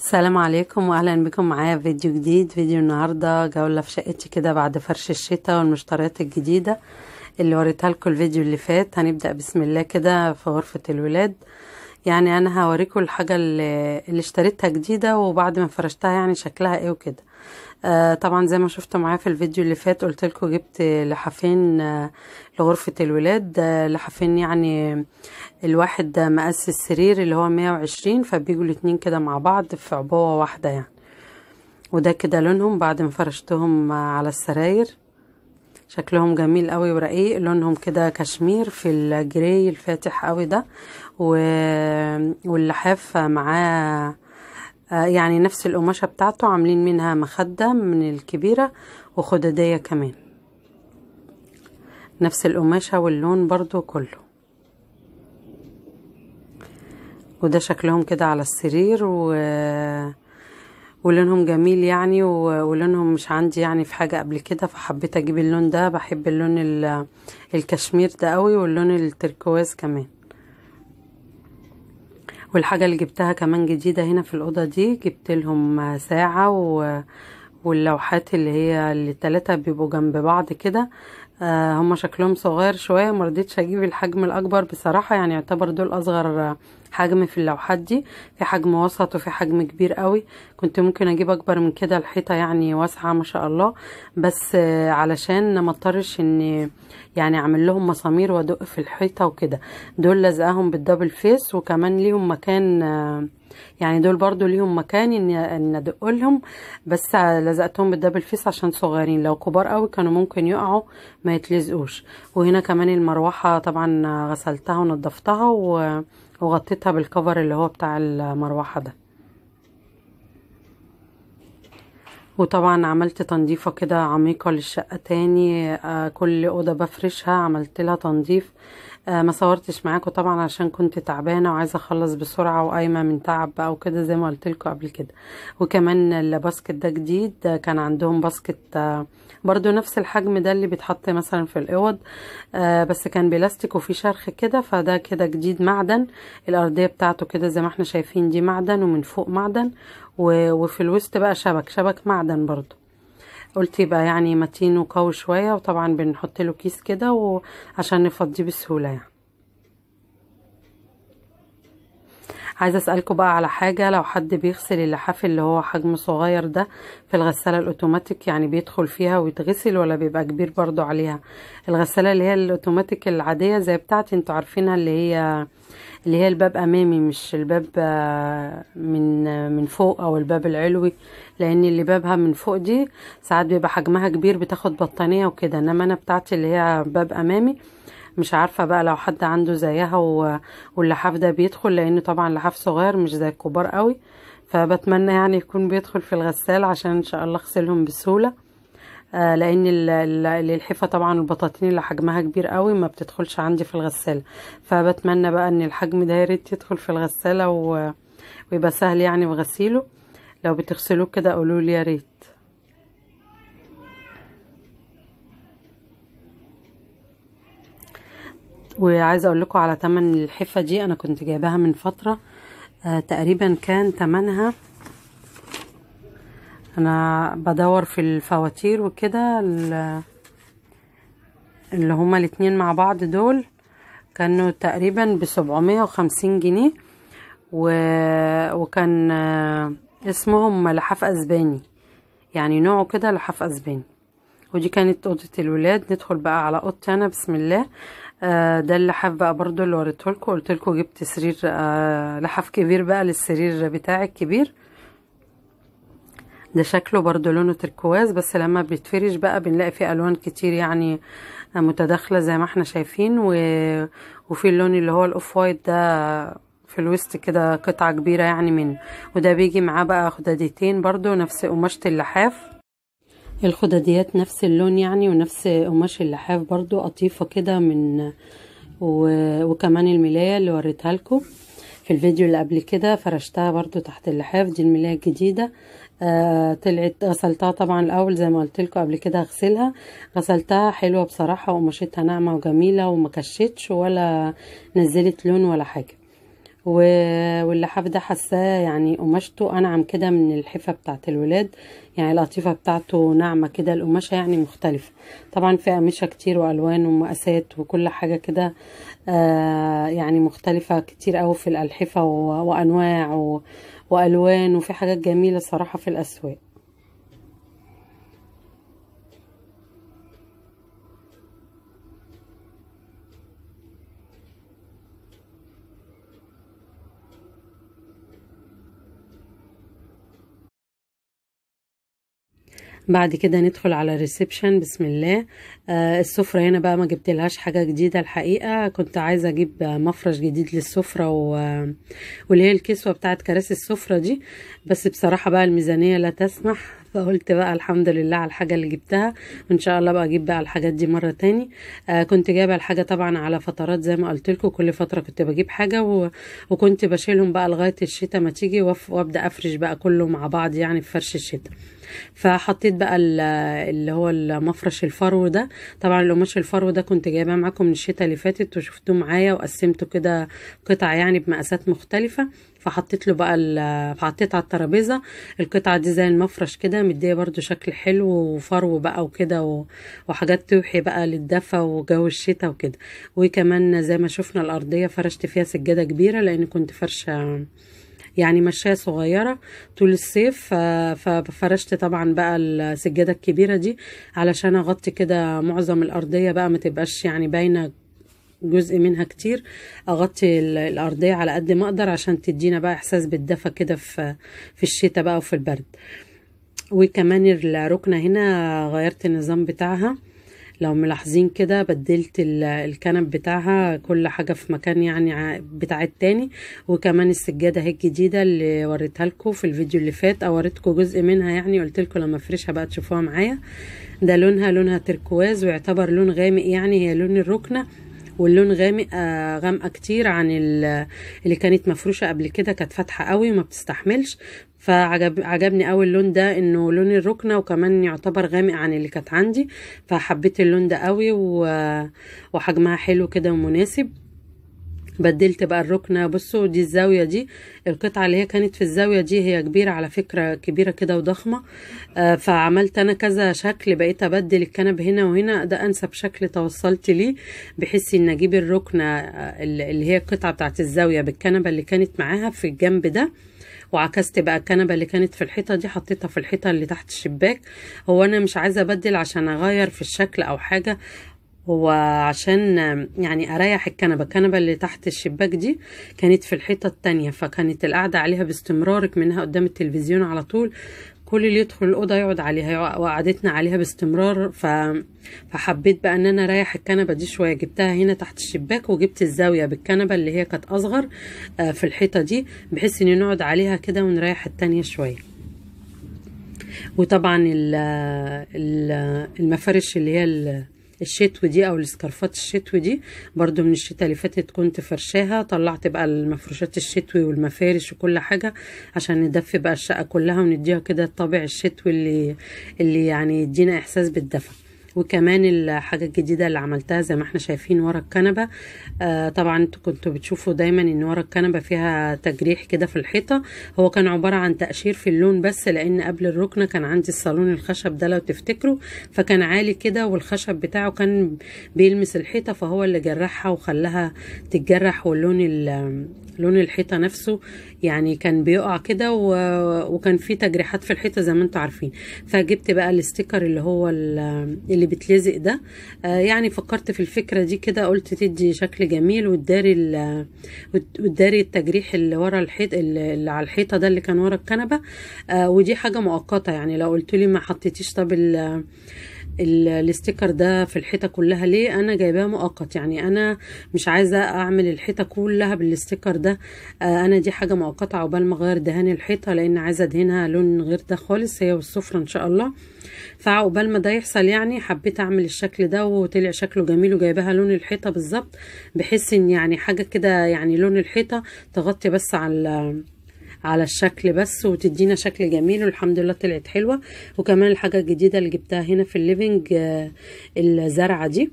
السلام عليكم واهلا بكم معايا في فيديو جديد فيديو النهارده جوله في شقتي كده بعد فرش الشتاء والمشتريات الجديده اللي وريتها لكم الفيديو اللي فات هنبدا بسم الله كده في غرفه الولاد يعني انا هوريكم الحاجه اللي, اللي اشتريتها جديده وبعد ما فرشتها يعني شكلها ايه وكده آه طبعا زي ما شفتوا معايا في الفيديو اللي فات قلت لكم جبت لحافين آه لغرفة الولاد آه لحافين يعني الواحد مقاس السرير اللي هو 120 فبيجوا الاتنين كده مع بعض في عبوة واحدة يعني وده كده لونهم بعد ما فرشتهم آه، على السراير شكلهم جميل قوي ورقيق لونهم كده كشمير في الجراي الفاتح قوي ده و... واللحاف معاه آه، يعني نفس القماشة بتاعته عاملين منها مخدة من الكبيرة وخددية كمان نفس القماشة واللون برضو كله وده شكلهم كده على السرير و... ولونهم جميل يعني و... ولونهم مش عندي يعني في حاجة قبل كده فحبيت اجيب اللون ده بحب اللون ال... الكشمير ده قوي واللون التركواز كمان والحاجة اللي جبتها كمان جديدة هنا في الأوضة دي جبت لهم ساعة و... واللوحات اللي هي التلاتة بيبقوا جنب بعض كده آه هما شكلهم صغير شوية مرضتش اجيب الحجم الاكبر بصراحة يعني يعتبر دول اصغر حجم في اللوحات دي في حجم وسط وفي حجم كبير قوي كنت ممكن اجيب اكبر من كده الحيطه يعني واسعه ما شاء الله بس آه، علشان ما اضطرش ان يعني اعمل لهم مسامير وادق في الحيطه وكده دول لزقهم بالدبل فيس وكمان ليهم مكان آه، يعني دول برضو ليهم مكان ان ادق لهم بس آه، لزقتهم بالدبل فيس عشان صغيرين لو كبار قوي كانوا ممكن يقعوا ما يتلزقوش وهنا كمان المروحه طبعا غسلتها ونضفتها و وغطيتها بالكفر اللي هو بتاع المروحة ده وطبعا عملت تنظيفة كده عميقة للشقة تاني آه، كل أوضة بفرشها عملت لها تنظيف آه، ما صورتش معاكم طبعا عشان كنت تعبانه وعايزه اخلص بسرعه وقايمه من تعب بقى وكده زي ما قلت لكم قبل كده وكمان الباسكت ده جديد آه، كان عندهم باسكت آه، برضو نفس الحجم ده اللي بيتحط مثلا في الاوض بس كان بلاستيك وفي شرخ كده فده كده جديد معدن الارضيه بتاعته كده زي ما احنا شايفين دي معدن ومن فوق معدن وفي الوسط بقى شبك شبك معدن برضو قلت يبقى يعني متين وقوي شويه وطبعا بنحط له كيس كده وعشان نفضيه بسهوله يعني عايزه اسالكم بقى على حاجه لو حد بيغسل اللحاف اللي هو حجم صغير ده في الغساله الاوتوماتيك يعني بيدخل فيها ويتغسل ولا بيبقى كبير برضو عليها الغساله اللي هي الاوتوماتيك العاديه زي بتاعتي انتوا عارفينها اللي هي اللي هي الباب امامي مش الباب آه، من آه، من فوق او الباب العلوي لان اللي بابها من فوق دي ساعات بيبقى حجمها كبير بتاخد بطانيه وكده انما انا بتاعتي اللي هي باب امامي مش عارفه بقى لو حد عنده زيها و... واللحاف ده بيدخل لان طبعا لحاف صغير مش زي الكبار قوي فبتمنى يعني يكون بيدخل في الغسال عشان ان شاء الله اغسلهم بسهوله آه، لان الحفه طبعا البطاطين اللي حجمها كبير قوي ما بتدخلش عندي في الغساله فبتمنى بقى ان الحجم ده ياريت يدخل في الغساله و... ويبقى سهل يعني في غسيله لو بتغسلوه كده قولوا لي يا ريت وعايزه اقول لكم على تمن الحفه دي انا كنت جايباها من فتره آه تقريبا كان تمنها انا بدور في الفواتير وكده اللي هما الاتنين مع بعض دول كانوا تقريبا بسبعمية وخمسين جنيه و... وكان آه، اسمهم لحاف اسباني يعني نوعه كده لحاف اسباني ودي كانت اوضه الولاد ندخل بقى على اوضتي انا بسم الله آه ده اللحاف بقى برضو اللي وريته لكم قلت لكم جبت سرير آه، لحاف كبير بقى للسرير بتاعي الكبير ده شكله برضو لونه تركواز بس لما بيتفرش بقى بنلاقي فيه الوان كتير يعني متداخله زي ما احنا شايفين و... وفي اللون اللي هو الاوف وايت ده في الوسط كده قطعه كبيره يعني منه وده بيجي معاه بقى خداديتين برضو نفس قماشه اللحاف الخداديات نفس اللون يعني ونفس قماش اللحاف برضو قطيفه كده من و... وكمان الملايه اللي وريتها لكم في الفيديو اللي قبل كده فرشتها برضو تحت اللحاف دي الملاية الجديدة آه طلعت غسلتها طبعا الاول زي ما قلت لكم قبل كده هغسلها غسلتها حلوه بصراحه وقماشتها ناعمه وجميله وما كشتش ولا نزلت لون ولا حاجه واللحاف ده حاساه يعني قماشته انعم كده من الحفه بتاعه الولاد يعني القطيفه بتاعته ناعمه كده القماشه يعني مختلفه طبعا في قماشه كتير والوان ومقاسات وكل حاجه كده آه يعني مختلفه كتير قوي في الالحفه وانواع و والوان وفي حاجات جميله الصراحه في الاسواق بعد كده ندخل على الريسبشن بسم الله آه السفرة هنا بقى ما لهاش حاجة جديدة الحقيقة كنت عايزة اجيب مفرش جديد للسفرة و... واللي هي الكسوة بتاعه كراسي السفرة دي بس بصراحة بقى الميزانية لا تسمح فقلت بقى الحمد لله على الحاجه اللي جبتها وان شاء الله بقى اجيب بقى الحاجات دي مره تاني آه كنت جايبه الحاجه طبعا على فترات زي ما قلت لكم كل فتره كنت بجيب حاجه و... وكنت بشيلهم بقى لغايه الشتاء ما تيجي وف... وابدا افرش بقى كله مع بعض يعني في فرش الشتاء فحطيت بقى اللي هو المفرش الفرو ده طبعا القماش الفرو ده كنت جايباه معاكم من الشتاء اللي فاتت وشفتوه معايا وقسمته كده قطع يعني بمقاسات مختلفه فحطيت له بقى فحطيت على الترابيزه القطعه دي زي المفرش كده مديه برده شكل حلو وفرو بقى وكده وحاجات توحي بقى للدفا وجو الشتاء وكده وكمان زي ما شفنا الارضيه فرشت فيها سجاده كبيره لان كنت فرشه يعني مشاية صغيرة طول الصيف ففرشت طبعا بقى السجادة الكبيرة دي علشان اغطي كده معظم الارضية بقى ما تبقاش يعني باينة جزء منها كتير اغطي الارضيه على قد ما اقدر عشان تدينا بقى احساس بالدفى كده في في الشتاء بقى وفي البرد وكمان الركنه هنا غيرت النظام بتاعها لو ملاحظين كده بدلت الكنب بتاعها كل حاجه في مكان يعني بتاع التاني وكمان السجاده اهي الجديده اللي وريتها لكم في الفيديو اللي فات او وريتكم جزء منها يعني قلت لكم لما افرشها بقى تشوفوها معايا ده لونها لونها تركواز ويعتبر لون غامق يعني هي لون الركنه واللون غامق آه، غامقه كتير عن اللي كانت مفروشه قبل كده كانت فاتحه قوي وما بتستحملش فعجب عجبني قوي اللون ده انه لون الركنه وكمان يعتبر غامق عن اللي كانت عندي فحبيت اللون ده قوي و... وحجمها حلو كده ومناسب بدلت بقى الركنة بصوا دي الزاوية دي القطعة اللي هي كانت في الزاوية دي هي كبيرة على فكرة كبيرة كده وضخمة آه فعملت انا كذا شكل بقيت ابدل الكنب هنا وهنا ده انسب شكل توصلت ليه بحيث ان اجيب الركنة آه، اللي هي القطعة بتاعت الزاوية بالكنبة اللي كانت معاها في الجنب ده وعكست بقى الكنبه اللي كانت في الحيطه دي حطيتها في الحيطه اللي تحت الشباك هو انا مش عايزه ابدل عشان اغير في الشكل او حاجه وعشان يعني اريح الكنبه الكنبه اللي تحت الشباك دي كانت في الحيطه التانية فكانت القعده عليها باستمرار كمنها قدام التلفزيون على طول كل اللي يدخل الاوضه يقعد عليها وقعدتنا عليها باستمرار ف... فحبيت بقى ان انا اريح الكنبه دي شويه جبتها هنا تحت الشباك وجبت الزاويه بالكنبه اللي هي كانت اصغر آه، في الحيطه دي بحيث اني نقعد عليها كده ونريح التانية شويه وطبعا المفارش اللي هي الشتوي دي او السكارفات الشتوي دي برضو من الشتاء اللي فاتت كنت فرشاها طلعت بقى المفروشات الشتوي والمفارش وكل حاجة عشان ندفي بقى الشقة كلها ونديها كده الطابع الشتوي اللي اللي يعني يدينا احساس بالدفى وكمان الحاجة الجديدة اللي عملتها زي ما احنا شايفين ورا الكنبة آه طبعا انتوا كنتوا بتشوفوا دايما ان ورا الكنبة فيها تجريح كده في الحيطة هو كان عبارة عن تقشير في اللون بس لان قبل الركنة كان عندي الصالون الخشب ده لو تفتكروا فكان عالي كده والخشب بتاعه كان بيلمس الحيطة فهو اللي جرحها وخلاها تتجرح واللون لون الحيطه نفسه يعني كان بيقع كده وكان في تجريحات في الحيطه زي ما انتم عارفين فجبت بقى الاستيكر اللي هو اللي بيتلزق ده آه، يعني فكرت في الفكره دي كده قلت تدي شكل جميل وتداري وتداري التجريح اللي ورا الحيط اللي على الحيطه ده اللي كان ورا الكنبه آه، ودي حاجه مؤقته يعني لو قلت لي ما حطيتيش طب الاستيكر ده في الحيطه كلها ليه انا جايباه مؤقت يعني انا مش عايزه اعمل الحيطه كلها بالاستيكر ده آه انا دي حاجه مؤقته عقبال ما اغير دهان الحيطه لان عايزه ادهنها لون غير ده خالص هي والسفره ان شاء الله فعقبال ما ده يحصل يعني حبيت اعمل الشكل ده وطلع شكله جميل وجايباها لون الحيطه بالظبط بحيث ان يعني حاجه كده يعني لون الحيطه تغطي بس على على الشكل بس وتدينا شكل جميل والحمد لله طلعت حلوه وكمان الحاجه الجديده اللي جبتها هنا في الليفنج آه، الزرعه دي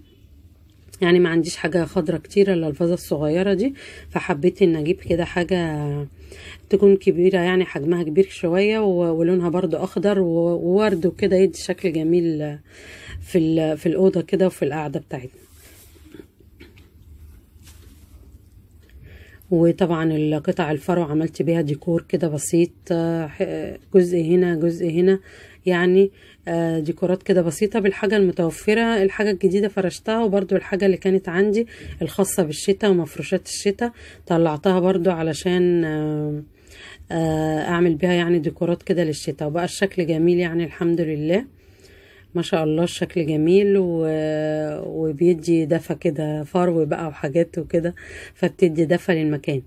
يعني ما عنديش حاجه خضره كتير الا الفازه الصغيره دي فحبيت ان اجيب كده حاجه تكون كبيره يعني حجمها كبير شويه ولونها برضو اخضر وورد وكده يدي شكل جميل في في الاوضه كده وفي القعده بتاعتنا وطبعا القطع الفرو عملت بيها ديكور كده بسيط آه، جزء هنا جزء هنا يعني آه، ديكورات كده بسيطة بالحاجة المتوفرة الحاجة الجديدة فرشتها وبرضو الحاجة اللي كانت عندي الخاصة بالشتاء ومفروشات الشتاء طلعتها برضو علشان آه، اعمل بيها يعني ديكورات كده للشتاء وبقى الشكل جميل يعني الحمد لله ما شاء الله الشكل جميل و... وبيدي دفى كده فرو بقى وحاجات وكده فبتدي دفى للمكان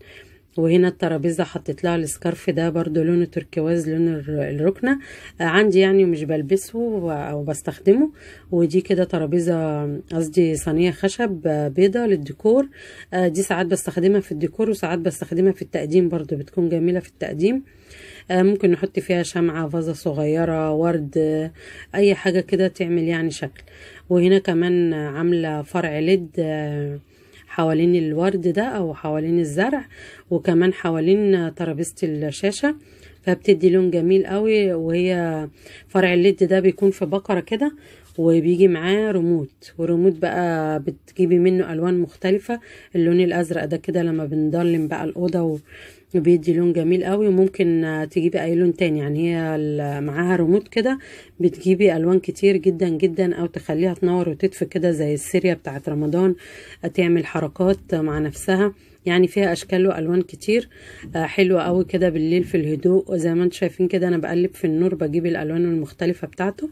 وهنا الترابيزه حطيت لها السكارف ده برده لونه تركواز لون الركنه عندي يعني ومش بلبسه او بستخدمه ودي كده ترابيزه قصدي صينيه خشب بيضه للديكور آه، دي ساعات بستخدمها في الديكور وساعات بستخدمها في التقديم برده بتكون جميله في التقديم آه، ممكن نحط فيها شمعة فازة صغيرة ورد أي حاجة كده تعمل يعني شكل وهنا كمان عاملة فرع ليد آه، حوالين الورد ده او حوالين الزرع وكمان حوالين ترابيزه الشاشه فبتدي لون جميل قوي وهي فرع الليد ده بيكون في بقره كده وبيجي معاه ريموت وريموت بقى بتجيبي منه الوان مختلفه اللون الازرق ده كده لما بنضلم بقى الاوضه بيدي لون جميل قوي وممكن تجيبي اي لون تاني يعني هي معاها ريموت كده بتجيبي الوان كتير جدا جدا او تخليها تنور وتدفي كده زي السيريا بتاعه رمضان تعمل حركات مع نفسها يعني فيها اشكال والوان كتير آه، حلوه قوي كده بالليل في الهدوء وزي ما انتم شايفين كده انا بقلب في النور بجيب الالوان المختلفه بتاعته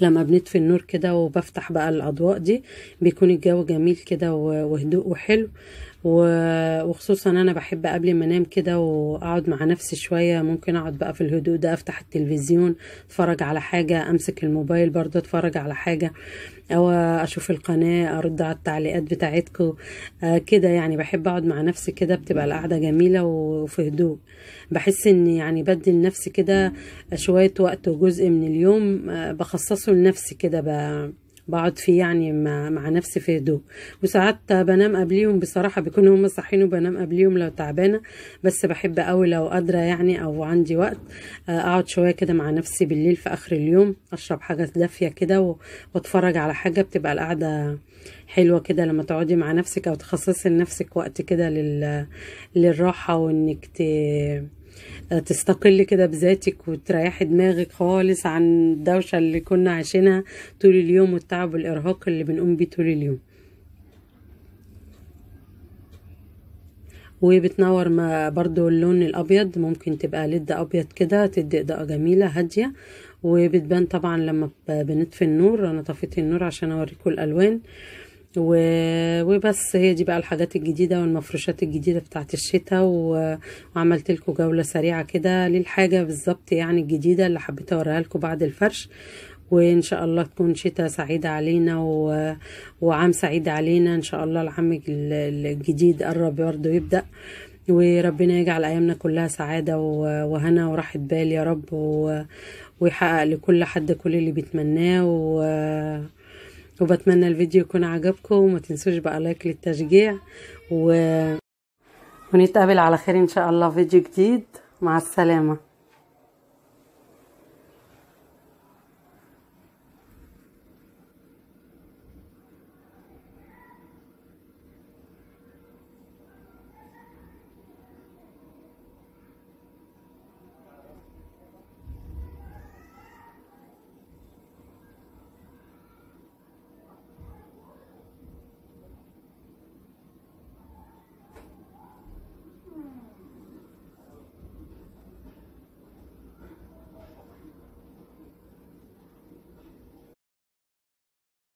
لما بنطفي النور كده وبفتح بقى الاضواء دي بيكون الجو جميل كده وهدوء وحلو وخصوصا انا بحب قبل ما انام كده واقعد مع نفسي شويه ممكن اقعد بقى في الهدوء ده افتح التلفزيون اتفرج على حاجه امسك الموبايل برضه اتفرج على حاجه او اشوف القناه ارد على التعليقات بتاعتكم آه كده يعني بحب اقعد مع نفسي كده بتبقى القعده جميله وفي هدوء بحس ان يعني بدي لنفسي كده شويه وقت وجزء من اليوم آه بخصصه لنفسي كده بقى بقعد فيه يعني مع, مع نفسي في هدوء وساعات بنام قبليهم بصراحه بيكونوا هم صاحيين وبنام قبليهم لو تعبانه بس بحب قوي لو قادره يعني او عندي وقت آه، اقعد شويه كده مع نفسي بالليل في اخر اليوم اشرب حاجه دافيه كده واتفرج على حاجه بتبقى القعده حلوه كده لما تقعدي مع نفسك او تخصصي لنفسك وقت كده لل... للراحه وانك ت... آه، تستقلي كده بذاتك وتريحي دماغك خالص عن الدوشة اللي كنا عايشينها طول اليوم والتعب والإرهاق اللي بنقوم بيه طول اليوم وبتنور ما برضو اللون الابيض ممكن تبقى لد ابيض كده تدي اضاءه جميله هاديه وبتبان طبعا لما بنطفي النور انا طفيت النور عشان اوريكم الالوان و... وبس هي دي بقى الحاجات الجديدة والمفروشات الجديدة بتاعت الشتاء و... وعملت لكم جولة سريعة كده للحاجة بالظبط يعني الجديدة اللي حبيت اوريها لكم بعد الفرش وان شاء الله تكون شتاء سعيدة علينا و... وعام سعيد علينا ان شاء الله العام الجديد قرب برضه يبدأ وربنا يجعل ايامنا كلها سعادة و... وهنا وراحة بال يا رب و... ويحقق لكل حد كل اللي بيتمناه و... وبتمنى الفيديو يكون عجبكم وما تنسوش بقى لايك للتشجيع و... ونتقابل على خير ان شاء الله فيديو جديد مع السلامه